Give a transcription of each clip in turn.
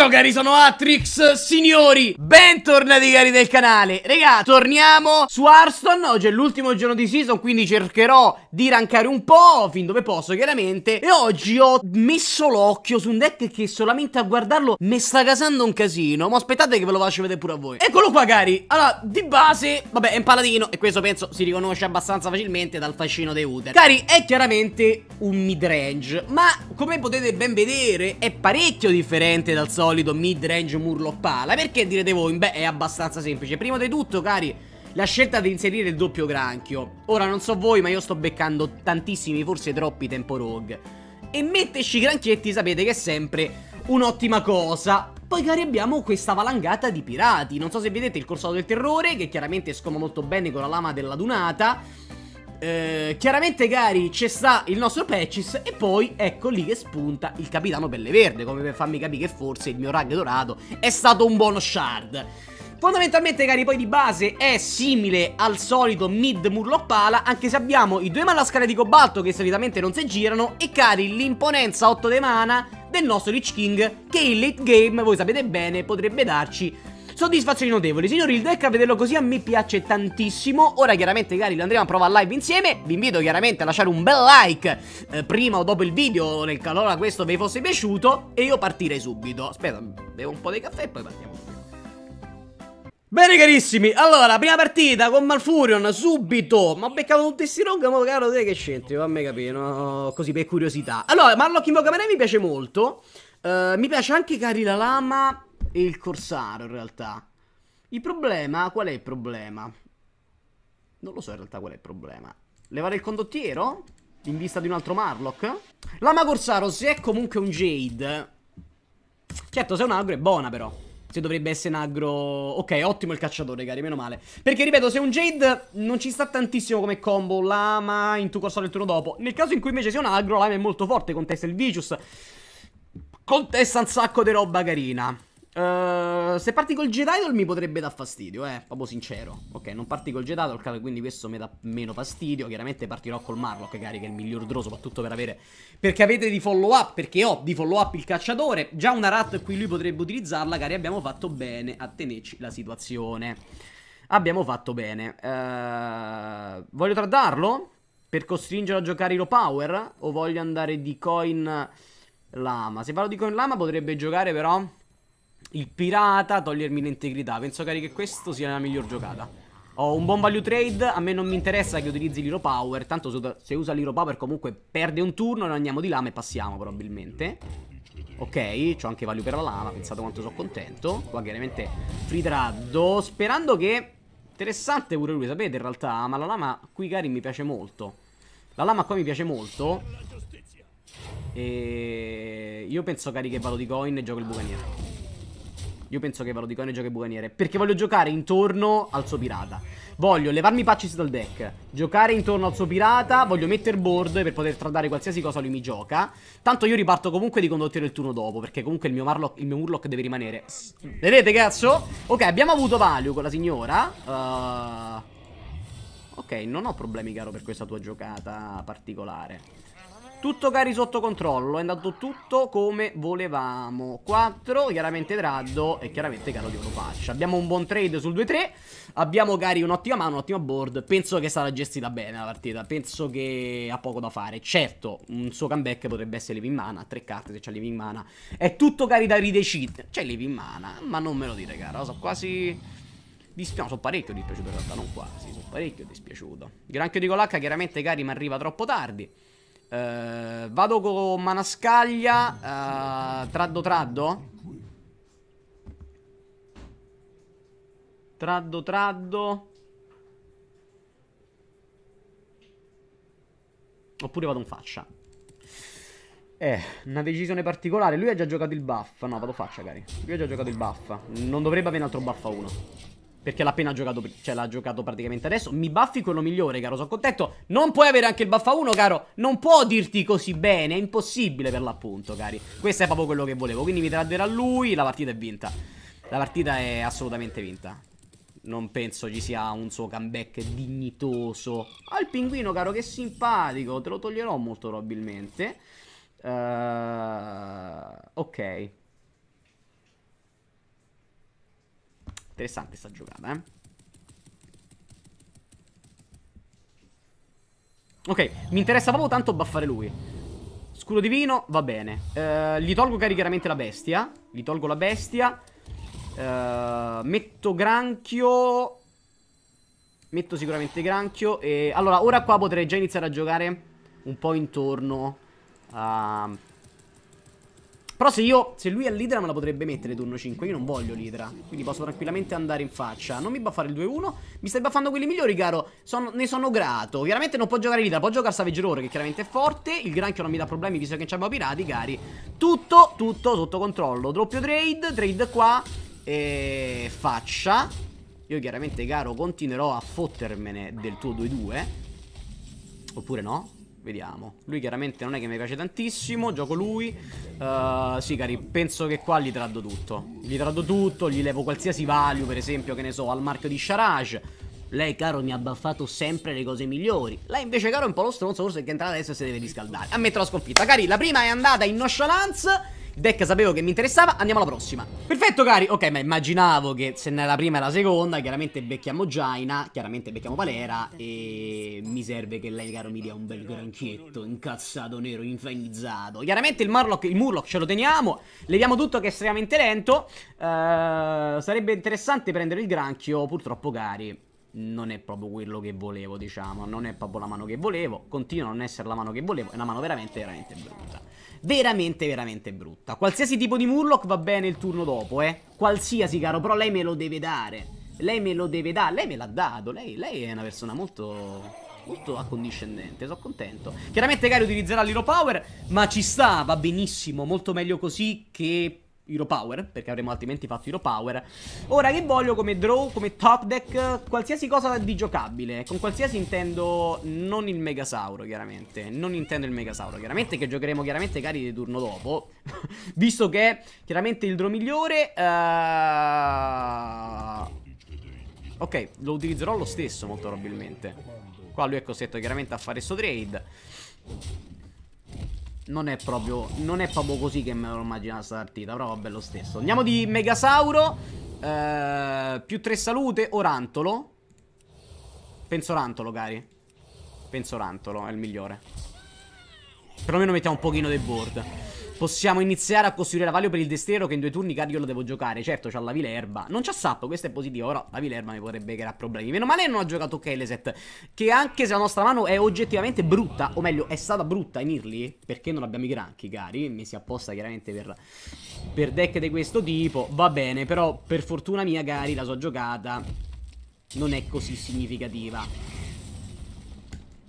Ciao cari, sono Atrix, signori, bentornati cari del canale Regà, torniamo su Hearthstone, oggi è l'ultimo giorno di season, quindi cercherò di rankare un po', fin dove posso chiaramente E oggi ho messo l'occhio su un deck che solamente a guardarlo mi sta casando un casino Ma aspettate che ve lo faccio vedere pure a voi Eccolo qua cari, allora, di base, vabbè è un paladino e questo penso si riconosce abbastanza facilmente dal fascino dei Uther Cari, è chiaramente un midrange, ma come potete ben vedere è parecchio differente dal solito solito mid range murlo pala Perché direte voi? Beh è abbastanza semplice Prima di tutto cari la scelta di inserire il doppio granchio Ora non so voi ma io sto beccando tantissimi forse troppi tempo rogue E metterci i granchietti sapete che è sempre un'ottima cosa poi cari abbiamo questa valangata di pirati Non so se vedete il corso del terrore Che chiaramente scoma molto bene con la lama della dunata eh, chiaramente cari c'è sta il nostro Patches e poi ecco lì che spunta il capitano Belle verde come per farmi capire che forse il mio rag dorato è stato un buono shard Fondamentalmente cari poi di base è simile al solito mid murlopala, Anche se abbiamo i due malascare di cobalto che solitamente non si girano E cari l'imponenza 8 de mana del nostro Lich King Che in late game voi sapete bene potrebbe darci soddisfazioni notevoli. Signori, il deck a vederlo così a me piace tantissimo. Ora chiaramente, cari, lo andremo a provare live insieme. Vi invito chiaramente a lasciare un bel like eh, prima o dopo il video, nel calore questo vi fosse piaciuto. E io partirei subito. Aspetta, bevo un po' di caffè e poi partiamo Bene carissimi, allora, prima partita con Malfurion, subito Ma ho beccato tutti questi rong, ma caro te che scelti, fammi capire, no? così per curiosità Allora, Marlock in mi piace molto uh, Mi piace anche Cari la Lama e il Corsaro in realtà. Il problema, qual è il problema? Non lo so in realtà qual è il problema. Levare il condottiero? In vista di un altro Marlock? Lama Corsaro, se è comunque un Jade... Certo, se è un agro è buona però. Se dovrebbe essere un agro... Ok, ottimo il cacciatore, cari, meno male. Perché, ripeto, se è un Jade non ci sta tantissimo come combo. Lama in tu Corsaro il turno dopo. Nel caso in cui invece sia un agro, Lama è molto forte. Contesta il Vicious. Contesta un sacco di roba carina. Eh, se parti col Jedital mi potrebbe dar fastidio, eh, proprio sincero. Ok, non parti col Jedital, cioè, quindi questo mi dà meno fastidio. Chiaramente partirò col Marlock, cari, che è il miglior drone, soprattutto per avere... Perché avete di follow up, perché ho di follow up il cacciatore. Già una rat qui lui potrebbe utilizzarla, cari, abbiamo fatto bene a tenerci la situazione. Abbiamo fatto bene. Uh, voglio tradarlo? Per costringerlo a giocare Hero Power? O voglio andare di Coin Lama? Se parlo di Coin Lama potrebbe giocare però il pirata, togliermi l'integrità. Penso, cari, che questo sia la miglior giocata. Ho un buon value trade, a me non mi interessa che utilizzi l'Hero Power, tanto se usa l'Hero Power comunque perde un turno, noi andiamo di lama e passiamo probabilmente. Ok, ho anche value per la lama, pensate quanto sono contento. Qua chiaramente free traddo, sperando che... Interessante pure lui, sapete in realtà, ma la lama qui, cari, mi piace molto. La lama qua mi piace molto. E... Io penso, cari, che vado di coin e gioco il bucaniere. Io penso che ve lo dico nel giochi bucaniere. Perché voglio giocare intorno al suo pirata. Voglio levarmi Patches dal deck. Giocare intorno al suo pirata. Voglio mettere board per poter tradare qualsiasi cosa lui mi gioca. Tanto io riparto comunque di condottiero il turno dopo. Perché comunque il mio, Marlock, il mio Murloc deve rimanere. Vedete, cazzo? Ok, abbiamo avuto value con la signora. Uh... Ok, non ho problemi, caro, per questa tua giocata particolare. Tutto cari sotto controllo, è andato tutto come volevamo 4, chiaramente Draddo e chiaramente caro di Faccia Abbiamo un buon trade sul 2-3 Abbiamo cari un'ottima mano, un'ottima board Penso che sarà gestita bene la partita Penso che ha poco da fare Certo, un suo comeback potrebbe essere in Mana Tre carte se c'è in Mana È tutto cari da ridecid C'è in Mana, ma non me lo dire caro Sono quasi... Dispiace, no, sono parecchio dispiaciuto in realtà, non quasi Sono parecchio dispiaciuto Granchio di Colacca chiaramente cari ma arriva troppo tardi Uh, vado con Manascaglia. Uh, traddo traddo. Traddo traddo. Oppure vado in faccia. Eh, una decisione particolare. Lui ha già giocato il buff. No, vado faccia, cari. Lui ha già giocato il buff. Non dovrebbe avere un altro buff a uno. Perché l'ha appena giocato, cioè l'ha giocato praticamente adesso. Mi baffi quello migliore, caro, sono contento. Non puoi avere anche il baffa 1, caro. Non può dirti così bene, è impossibile per l'appunto, cari. Questo è proprio quello che volevo, quindi mi traderà lui, la partita è vinta. La partita è assolutamente vinta. Non penso ci sia un suo comeback dignitoso. Ah, il pinguino, caro, che simpatico. Te lo toglierò molto probabilmente. Uh, ok. Interessante sta giocata, eh. Ok, mi interessa proprio tanto buffare lui. Scuro divino, va bene. Uh, gli tolgo caricheramente la bestia. Gli tolgo la bestia. Uh, metto granchio. Metto sicuramente granchio. E allora, ora qua potrei già iniziare a giocare un po' intorno a... Uh, però se io, se lui è l'idra me la potrebbe mettere turno 5 Io non voglio l'idra ah. Quindi posso tranquillamente andare in faccia Non mi buffare il 2-1 Mi stai buffando quelli migliori, caro sono, Ne sono grato Chiaramente non può giocare l'idra Può giocare Savage Roar, che chiaramente è forte Il granchio non mi dà problemi, visto che abbiamo pirati, cari Tutto, tutto sotto controllo Doppio trade, trade qua E faccia Io chiaramente, caro, continuerò a fottermene del tuo 2-2 Oppure no? Vediamo Lui chiaramente non è che mi piace tantissimo Gioco lui uh, cari, Penso che qua gli traddo tutto Gli traddo tutto Gli levo qualsiasi value Per esempio che ne so Al marchio di Sharaj lei, caro, mi ha baffato sempre le cose migliori. Lei, invece, caro, è un po' lo stronzo, forse è che entra adesso e si deve riscaldare. Ammetto la sconfitta. Cari, la prima è andata in nonchalance. Deck sapevo che mi interessava, andiamo alla prossima. Perfetto, cari. Ok, ma immaginavo che se è la prima e la seconda, chiaramente becchiamo Jaina, chiaramente becchiamo Valera e mi serve che lei, caro, mi dia un bel granchietto incazzato nero, infernizzato. Chiaramente il Murloc, il Murloc ce lo teniamo, leviamo tutto che è estremamente lento. Uh, sarebbe interessante prendere il granchio, purtroppo, cari non è proprio quello che volevo, diciamo. Non è proprio la mano che volevo. Continua a non essere la mano che volevo. È una mano veramente, veramente brutta. Veramente, veramente brutta. Qualsiasi tipo di Murloc va bene il turno dopo, eh. Qualsiasi, caro. Però lei me lo deve dare. Lei me lo deve dare. Lei me l'ha dato. Lei, lei è una persona molto... Molto accondiscendente, sono contento. Chiaramente Gary utilizzerà l'Hero Power, ma ci sta, va benissimo. Molto meglio così che Hero Power Perché avremmo altrimenti fatto Hero Power Ora che voglio come draw, come top deck Qualsiasi cosa di giocabile Con qualsiasi intendo non il Megasauro chiaramente Non intendo il Megasauro Chiaramente che giocheremo chiaramente cari di turno dopo Visto che chiaramente il draw migliore uh... Ok, lo utilizzerò lo stesso molto probabilmente Qua lui è costretto chiaramente a fare sto trade non è proprio, non è proprio così che me lo immagino questa partita, però vabbè lo stesso. Andiamo di Megasauro, eh, più tre salute, Orantolo. Penso Orantolo, cari. Penso Orantolo, è il migliore. Perlomeno mettiamo un pochino di board. Possiamo iniziare a costruire la valio per il destero che in due turni carico lo devo giocare. Certo, c'ha la vilerba. Non c'ha sappo, questo è positivo. Però la vilerba erba mi potrebbe creare problemi. Meno male non ha giocato Keleset, che anche se la nostra mano è oggettivamente brutta, o meglio, è stata brutta in early, perché non abbiamo i granchi, cari. Mi si apposta chiaramente per, per deck di questo tipo. Va bene, però per fortuna mia, cari, la sua giocata non è così significativa.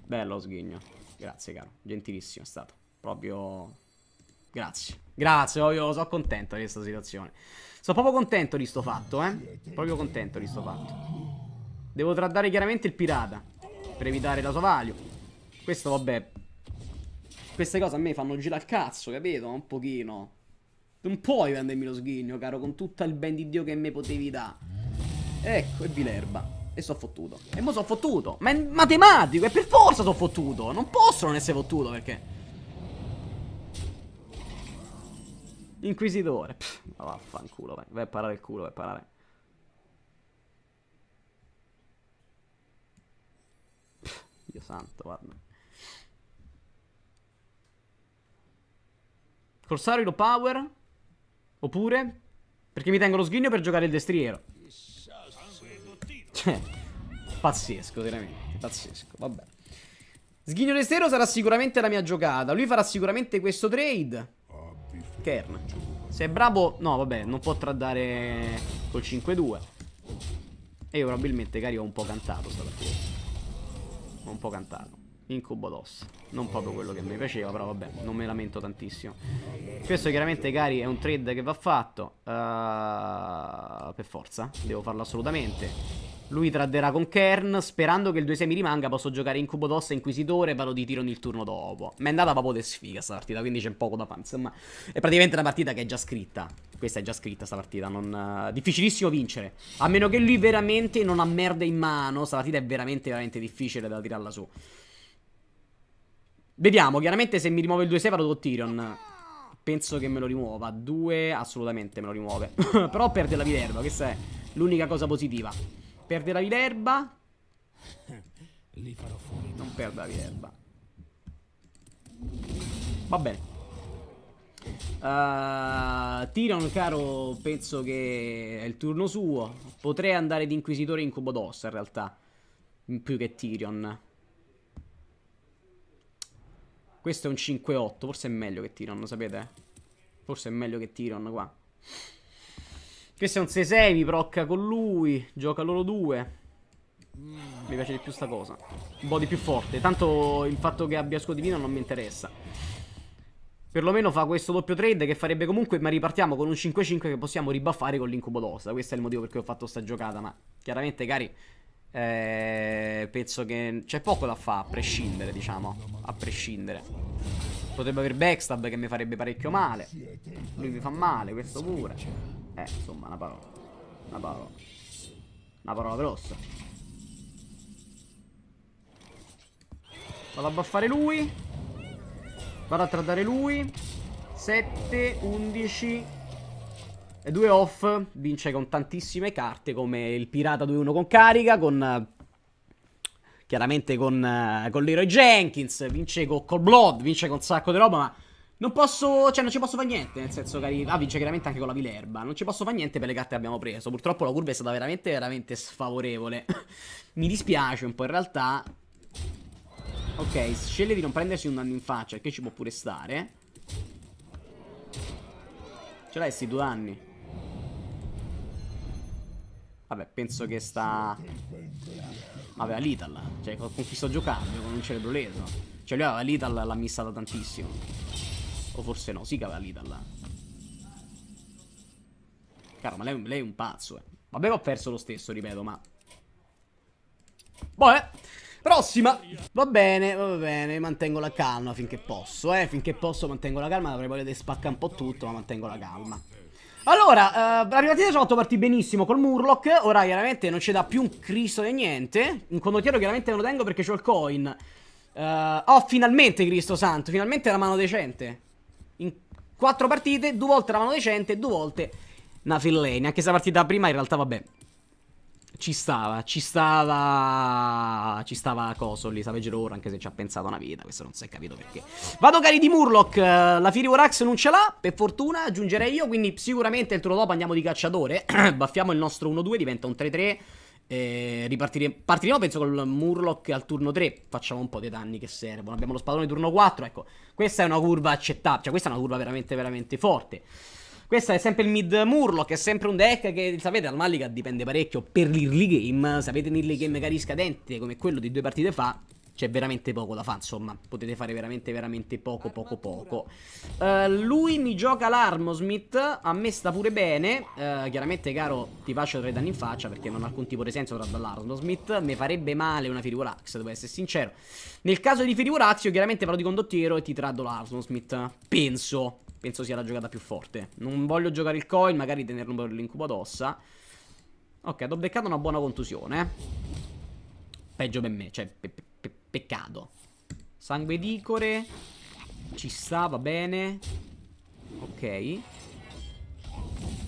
Bello sghigno. Grazie, caro. Gentilissimo è stato. Proprio Grazie. Grazie, io sono contento di questa situazione. Sono proprio contento di sto fatto, eh. Proprio contento di sto fatto. Devo trattare chiaramente il pirata. Per evitare la sua value. Questo, vabbè. Queste cose a me fanno girare al cazzo, capito? Un pochino. Non puoi vendermi lo sghigno, caro, con tutto il ben di Dio che me potevi dare. Ecco, e vilerba. E sono fottuto. E mo sono fottuto. Ma è matematico, e per forza sono fottuto. Non posso non essere fottuto perché... Inquisidore. Pff, ma vaffanculo, vai. Vai a parare il culo, vai a parare. Pff, Dio santo, guarda. Corsario lo power? Oppure? Perché mi tengo lo sghigno per giocare il destriero. Cioè, pazzesco, veramente. Pazzesco, vabbè. Sghigno destriero sarà sicuramente la mia giocata. Lui farà sicuramente questo trade. Kern. Se è bravo... No, vabbè, non può tradare col 5-2. E io probabilmente, cari, ho un po' cantato stamattina. Ho un po' cantato. Incubo d'ossa. Non proprio quello che mi piaceva, però vabbè, non me lamento tantissimo. Questo chiaramente, cari, è un trade che va fatto. Uh, per forza, devo farlo assolutamente. Lui tradderà con Kern, sperando che il 2-6 mi rimanga posso giocare Incubo d'Ossa, Inquisitore vado di tiro nel turno dopo. Ma è andata proprio di sfiga sta partita, quindi c'è poco da fare, insomma. È praticamente una partita che è già scritta. Questa è già scritta sta partita, non... Eh, difficilissimo vincere. A meno che lui veramente non ha merda in mano, sta partita è veramente, veramente difficile da tirarla su. Vediamo, chiaramente se mi rimuove il 2-6 vado con Tyrion. Penso che me lo rimuova. 2 assolutamente me lo rimuove. Però perde la Viderva, questa è l'unica cosa positiva. Perde la vilerba. Li farò fuori. Non perda la vilerba. Va bene. Uh, Tyrion, caro, penso che è il turno suo. Potrei andare di Inquisitore in Cubo d'Ossa, in realtà. In Più che Tyrion. Questo è un 5-8, forse è meglio che Tyrion, sapete? Forse è meglio che Tyrion qua. Questo è un Sesemi, procca con lui. Gioca loro due. Mi piace di più sta cosa. Un po' di più forte. Tanto il fatto che abbia scudo divino non mi interessa. Perlomeno fa questo doppio trade che farebbe comunque, ma ripartiamo con un 5-5 che possiamo ribaffare con l'incubo d'ossa. Questo è il motivo per cui ho fatto sta giocata, ma chiaramente, cari, eh, penso che c'è poco da fare, a prescindere, diciamo. A prescindere. Potrebbe aver backstab che mi farebbe parecchio male. Lui mi fa male, questo pure. Eh, insomma, una parola. Una parola. Una parola grossa. Vado a baffare lui. Vado a tradare lui. 7, 11 e due off. Vince con tantissime carte come il pirata 2-1 con carica, con... Chiaramente con, eh, con l'eroe Jenkins, vince con Cold Blood, vince con un sacco di roba, ma non posso, cioè non ci posso fare niente, nel senso che ah, vince chiaramente anche con la Vilerba, non ci posso fare niente per le carte che abbiamo preso, purtroppo la curva è stata veramente, veramente sfavorevole, mi dispiace un po' in realtà, ok, sceglie di non prendersi un danno in faccia, che ci può pure stare, ce l'hai sti due anni, vabbè penso che sta, vabbè l'Ital, cioè con chi sto giocando, con un cerebro leso, cioè lui aveva l'Ital l'ha missata tantissimo. O forse no, si cavalita là. Caro, ma lei, lei è un pazzo, eh. Vabbè ho perso lo stesso, ripeto, ma... Vabbè, boh, eh. prossima! Va bene, va bene, mantengo la calma finché posso, eh. Finché posso mantengo la calma, avrei voglia di spaccare un po' tutto, ma mantengo la calma. Allora, eh, la prima ci ha fatto partire benissimo col Murloc. Ora chiaramente non c'è da più un Cristo né niente. Un condottiero chiaramente non lo tengo perché ho il coin. Uh, oh, finalmente, Cristo santo, finalmente la mano decente. Quattro partite, due volte la mano decente, due volte una Filleni. Anche se la partita prima in realtà, vabbè, ci stava, ci stava, ci stava coso lì, Savage ora, anche se ci ha pensato una vita, questo non si è capito perché. Vado cari di Murloc, eh, la Fury Warax non ce l'ha, per fortuna aggiungerei io, quindi sicuramente il turno dopo andiamo di cacciatore, baffiamo il nostro 1-2, diventa un 3-3. E ripartiremo, partiremo penso col Murloc al turno 3, facciamo un po' dei danni che servono. Abbiamo lo spadone turno 4, ecco, questa è una curva accettabile, cioè questa è una curva veramente veramente forte. Questo è sempre il mid Murloc, è sempre un deck che, sapete, al Malika dipende parecchio per l'early game. Sapete, un early game magari scadente come quello di due partite fa, c'è veramente poco da fare, insomma, potete fare veramente, veramente poco, poco, poco. Uh, lui mi gioca l'Armosmith, a me sta pure bene, uh, chiaramente caro ti faccio tre danni in faccia perché non ha alcun tipo di senso tra l'Armosmith, mi farebbe male una Firivorax, devo essere sincero. Nel caso di Firiwaraxio chiaramente parlo di condottiero e ti traddo l'Armosmith, penso, penso sia la giocata più forte. Non voglio giocare il coin, magari tenerlo per l'incubo d'ossa. Ok, ho beccato una buona contusione, Peggio per me, cioè... Pe pe Peccato. Sangue d'Icore. Ci sta, va bene. Ok.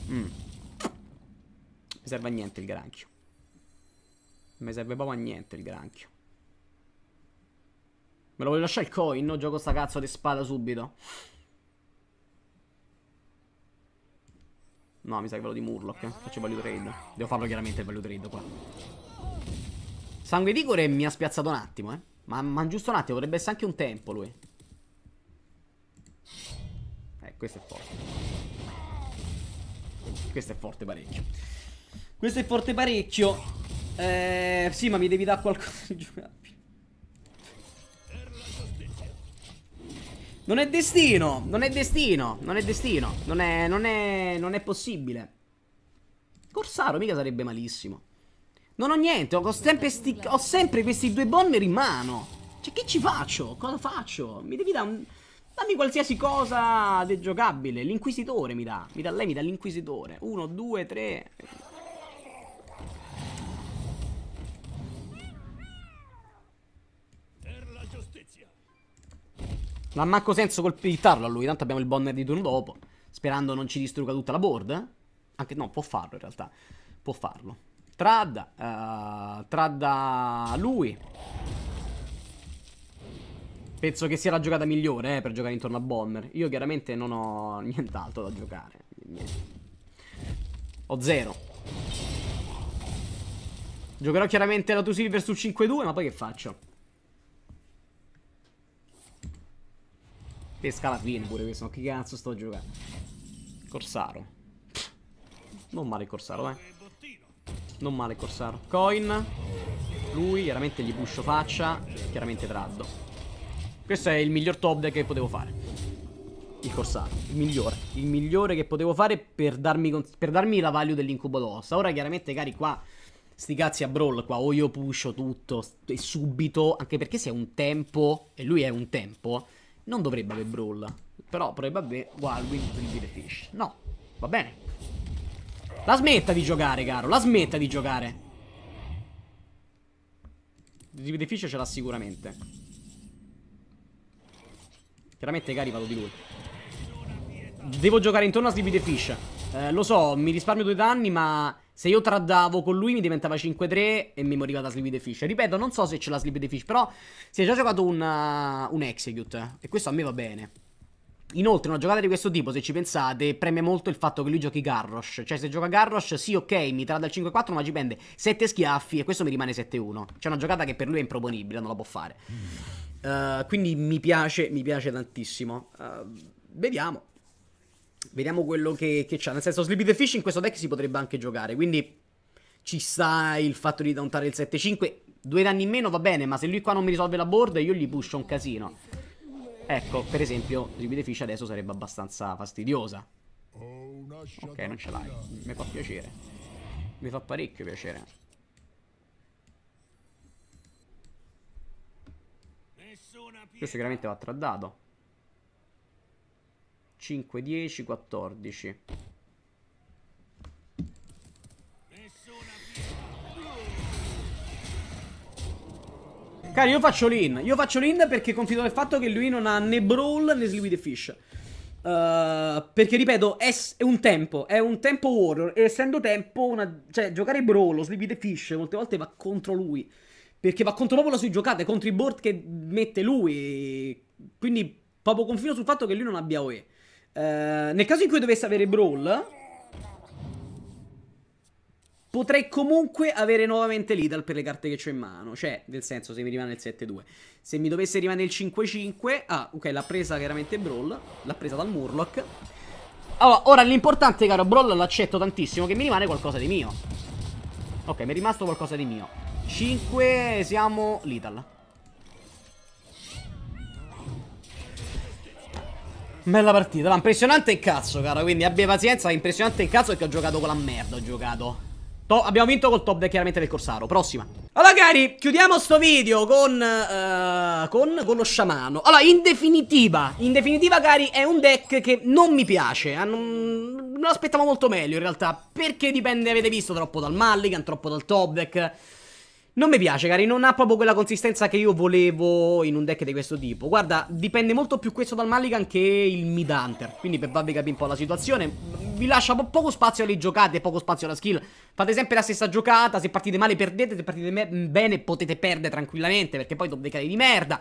Mm. Mi serve a niente il granchio. Mi serve proprio a niente il granchio. Me lo voglio lasciare il coin, no? Gioco sta cazzo di spada subito. No, mi sa che quello di Murloc. Eh? Faccio value trade. Devo farlo chiaramente il value trade qua. Sangue d'Icore mi ha spiazzato un attimo, eh. Ma, ma giusto un attimo, potrebbe essere anche un tempo lui. Eh, questo è forte. Questo è forte parecchio. Questo è forte parecchio. Eh, sì, ma mi devi dare qualcosa di giocare. Non è destino, non è destino, non è destino, non è, non è, non è possibile. Corsaro mica sarebbe malissimo. Non ho niente, ho sempre, sti, ho sempre questi due bomber in mano. Cioè, che ci faccio? Cosa faccio? Mi devi dare un... Dammi qualsiasi cosa del giocabile. L'inquisitore mi dà. Mi dà lei, mi dà l'inquisitore. Uno, due, tre. Non ha manco senso colpittarlo a lui, tanto abbiamo il bonner di turno dopo. Sperando non ci distrugga tutta la board. Eh? Anche no, può farlo in realtà. Può farlo. Trad. Uh, trad lui. Penso che sia la giocata migliore eh, per giocare intorno a Bomber. Io chiaramente non ho nient'altro da giocare. Ho zero. Giocherò chiaramente la 2 Silver su 5-2, ma poi che faccio? Pesca la fine pure questo, ma che cazzo sto giocando? Corsaro. Non male il Corsaro, eh. Non male Corsaro. Coin. Lui, chiaramente gli buscio faccia. Chiaramente traddo. Questo è il miglior top deck che potevo fare. Il Corsaro. Il migliore. Il migliore che potevo fare per darmi, per darmi la value dell'incubo d'ossa. Ora chiaramente, cari, qua... Sti cazzi a brawl qua, o io pusho tutto e subito, anche perché se è un tempo, e lui è un tempo, non dovrebbe avere brawl. Però probabilmente Walwin will be the fish. No, va bene, la smetta di giocare, caro. La smetta di giocare. Il difficile ce l'ha sicuramente. Chiaramente, cari, vado di lui. Devo giocare intorno a Sleepy Fish. Eh, lo so, mi risparmio due danni, ma se io tradavo con lui mi diventava 5-3 e mi moriva da Sleepy Fish. Ripeto, non so se ce l'ha Sleepy Fish, però si è già giocato un, uh, un Execute. E questo a me va bene. Inoltre, una giocata di questo tipo, se ci pensate, preme molto il fatto che lui giochi Garrosh. Cioè, se gioca Garrosh, sì, ok, mi trada il 5-4, ma ci prende 7 schiaffi e questo mi rimane 7-1. C'è una giocata che per lui è improponibile, non la può fare. Uh, quindi mi piace, mi piace tantissimo. Uh, vediamo. Vediamo quello che, che c'ha. Nel senso, Sleepy the Fish in questo deck si potrebbe anche giocare, quindi ci sta il fatto di tauntare il 7-5. Due danni in meno va bene, ma se lui qua non mi risolve la board, io gli pusho un casino. Ecco, per esempio, Ribide Fish adesso sarebbe abbastanza fastidiosa. Ok, non ce l'hai. Mi fa piacere. Mi fa parecchio piacere. Questo chiaramente va tra dado. 5, 10, 14. Cari, io faccio l'in. Io faccio l'in perché confido nel fatto che lui non ha né Brawl né Sleepy the Fish. Uh, perché ripeto, è, è, un tempo, è un tempo horror. E essendo tempo, una, cioè, giocare Brawl o Sleepy the Fish molte volte va contro lui. Perché va contro proprio la sua giocata, contro i board che mette lui. Quindi, proprio confido sul fatto che lui non abbia OE. Uh, eh, nel caso in cui dovesse avere Brawl potrei comunque avere nuovamente l'Idal per le carte che ho in mano. Cioè, nel senso, se mi rimane il 7-2. Se mi dovesse rimanere il 5-5... Ah, ok, l'ha presa chiaramente Brawl. L'ha presa dal Murloc. Allora, ora l'importante, caro Brawl, l'accetto tantissimo, che mi rimane qualcosa di mio. Ok, mi è rimasto qualcosa di mio. 5, siamo l'Idal. Bella partita, l'impressionante impressionante cazzo, cara, quindi abbia pazienza, impressionante il cazzo è che ho giocato con la merda, ho giocato. To abbiamo vinto col top deck chiaramente del Corsaro Prossima Allora cari Chiudiamo sto video con, uh, con, con lo sciamano Allora in definitiva In definitiva cari È un deck che non mi piace eh, Non, non aspettavo molto meglio in realtà Perché dipende avete visto Troppo dal Mulligan Troppo dal top deck non mi piace, cari, non ha proprio quella consistenza che io volevo in un deck di questo tipo. Guarda, dipende molto più questo dal Mulligan che il Mid Hunter. Quindi per farvi capire un po' la situazione, vi lascia po poco spazio alle giocate e poco spazio alla skill. Fate sempre la stessa giocata, se partite male perdete, se partite bene potete perdere tranquillamente perché poi dovete cadere di merda.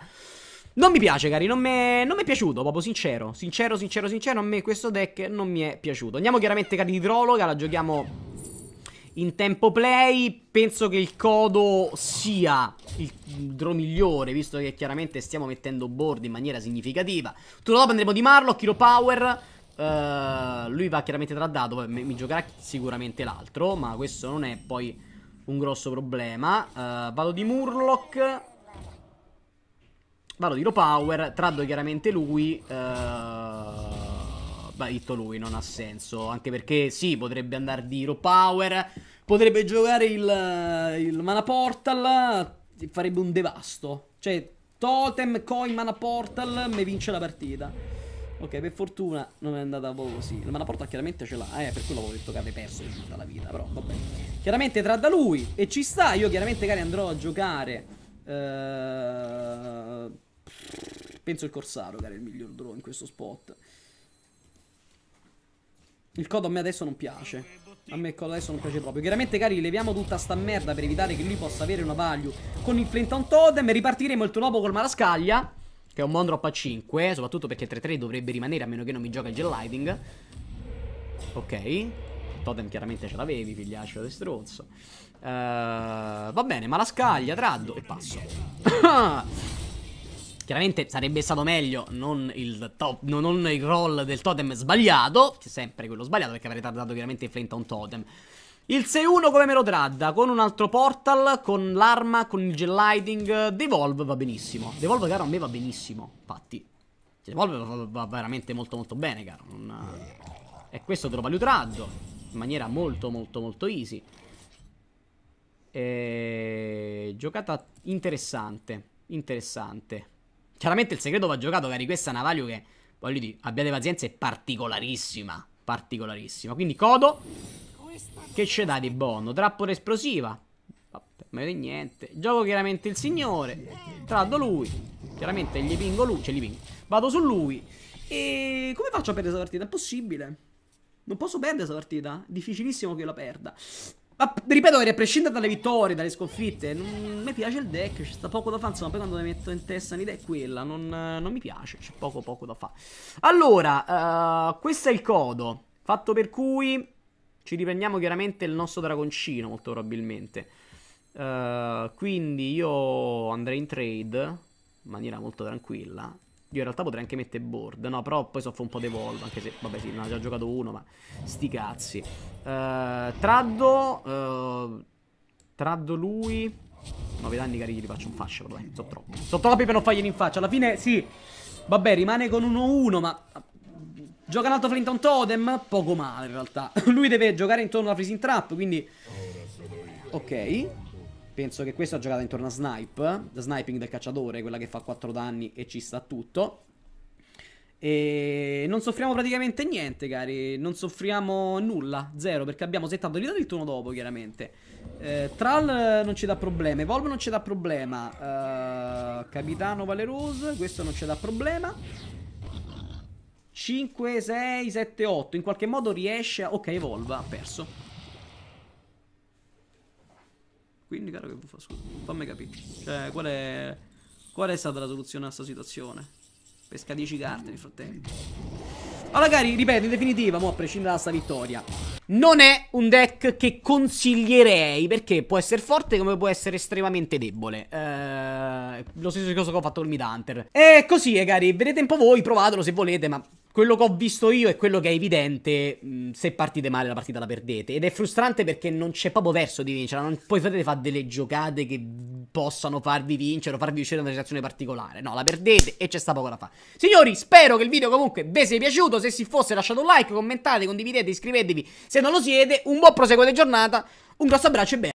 Non mi piace, cari, non, me... non mi è piaciuto, proprio sincero. Sincero, sincero, sincero, a me questo deck non mi è piaciuto. Andiamo chiaramente, cari, di Drologa, la giochiamo in tempo play penso che il codo sia il draw migliore, visto che chiaramente stiamo mettendo board in maniera significativa. Turno dopo andremo di Marlock, Hero Power, Uh, lui va chiaramente tra dato. Mi, mi giocherà sicuramente l'altro. Ma questo non è poi un grosso problema. Uh, vado di Murloc. Vado di Hero Power. Traddo chiaramente lui. Uh, va detto lui, non ha senso. Anche perché sì, potrebbe andare di Hero Power, potrebbe giocare il, il Mana Portal, farebbe un devasto. Cioè, Totem, Coin, Mana Portal, mi vince la partita. Ok, per fortuna non è andata così. Il Mana Portal chiaramente ce l'ha, eh, per quello avevo detto che aveva perso la vita, però vabbè. Chiaramente tra da lui e ci sta, io chiaramente cari andrò a giocare... Eh... Penso il Corsaro, che era il miglior draw in questo spot. Il codo a me adesso non piace. A me il codo adesso non piace proprio. Chiaramente, cari, leviamo tutta sta merda per evitare che lui possa avere una value con il Flinton Totem. ripartiremo il turno dopo col Malascaglia che è un Mondrop a 5. Soprattutto perché 3-3 dovrebbe rimanere a meno che non mi gioca il Geliding. Ok. Totem chiaramente ce l'avevi, figliaccio di stronzo. Uh, va bene, Malascaglia, Traddo e passo. Ah! Chiaramente sarebbe stato meglio non il, top, no, non il roll del totem sbagliato, che sempre quello sbagliato perché avrei tardato chiaramente il Flint a un totem. Il 6-1 come Melodradda, con un altro portal, con l'arma, con il gel lighting, Devolve va benissimo. Devolve, caro, a me va benissimo, infatti. Cioè, Devolve va veramente molto molto bene, caro. Non... E questo trova lo in maniera molto molto molto easy. E... Eh, giocata interessante, interessante. Chiaramente il segreto va giocato, cari. Questa è una value che, voglio dire, abbiate pazienza, è particolarissima. Particolarissima. Quindi Codo, che c'è da di buono? Trappola esplosiva. Vabbè, ma niente. Gioco chiaramente il signore. Trado lui. Chiaramente gli pingo lui. Cioè, gli pingo. Vado su lui. E come faccio a perdere questa partita? È possibile. Non posso perdere questa partita. Difficilissimo che io la perda. Ma ripeto, a prescindere dalle vittorie, dalle sconfitte, non mi piace il deck, ci sta poco da fare, insomma, poi quando mi metto in testa un'idea è quella, non, non mi piace, c'è poco poco da fare. Allora, uh, questo è il codo, fatto per cui ci riprendiamo chiaramente il nostro dragoncino, molto probabilmente. Uh, quindi io andrei in trade, in maniera molto tranquilla, io in realtà potrei anche mettere board, no, però poi soffro un po' di volvo, anche se, vabbè sì, ne ho già giocato uno, ma sti cazzi. Uh, traddo, uh, traddo lui, 9 danni carichi gli faccio in faccia, vabbè, sono troppo. Sono troppi per non farglieli in faccia, alla fine sì, vabbè rimane con 1-1, ma... Gioca un altro Flinton Totem, poco male in realtà. lui deve giocare intorno alla freezing trap, quindi... Ok. Penso che questa giocata intorno a snipe, the sniping del cacciatore, quella che fa 4 danni e ci sta tutto. E non soffriamo praticamente niente, cari. Non soffriamo nulla, zero, perché abbiamo settato l'idea del turno dopo, chiaramente. Eh, Tral non ci dà problema, Evolve non ci dà problema. Eh, Capitano Valeroso, questo non ci dà problema. 5, 6, 7, 8. In qualche modo riesce a... Ok, Evolve, ha perso. Quindi, caro, che buffa, scusa. Fammi capire. Cioè, qual è... Qual è stata la soluzione a questa situazione? Pesca 10 carte nel frattempo. Allora, cari, ripeto, in definitiva, mo' a prescindere da sta vittoria. Non è un deck che consiglierei perché può essere forte come può essere estremamente debole. Eh, lo stesso discorso che ho fatto con il Mid Hunter. E così, eh, cari, vedete un po' voi, provatelo se volete, ma quello che ho visto io e quello che è evidente. Se partite male la partita la perdete. Ed è frustrante perché non c'è proprio verso di vincerla. Non poi potete fare delle giocate che possano farvi vincere o farvi uscire da una situazione particolare. No, la perdete e c'è sta poco da fare. Signori, spero che il video comunque vi sia piaciuto. Se si fosse lasciate un like, commentate, condividete, iscrivetevi se non lo siete. Un buon proseguo di giornata. Un grosso abbraccio e bene.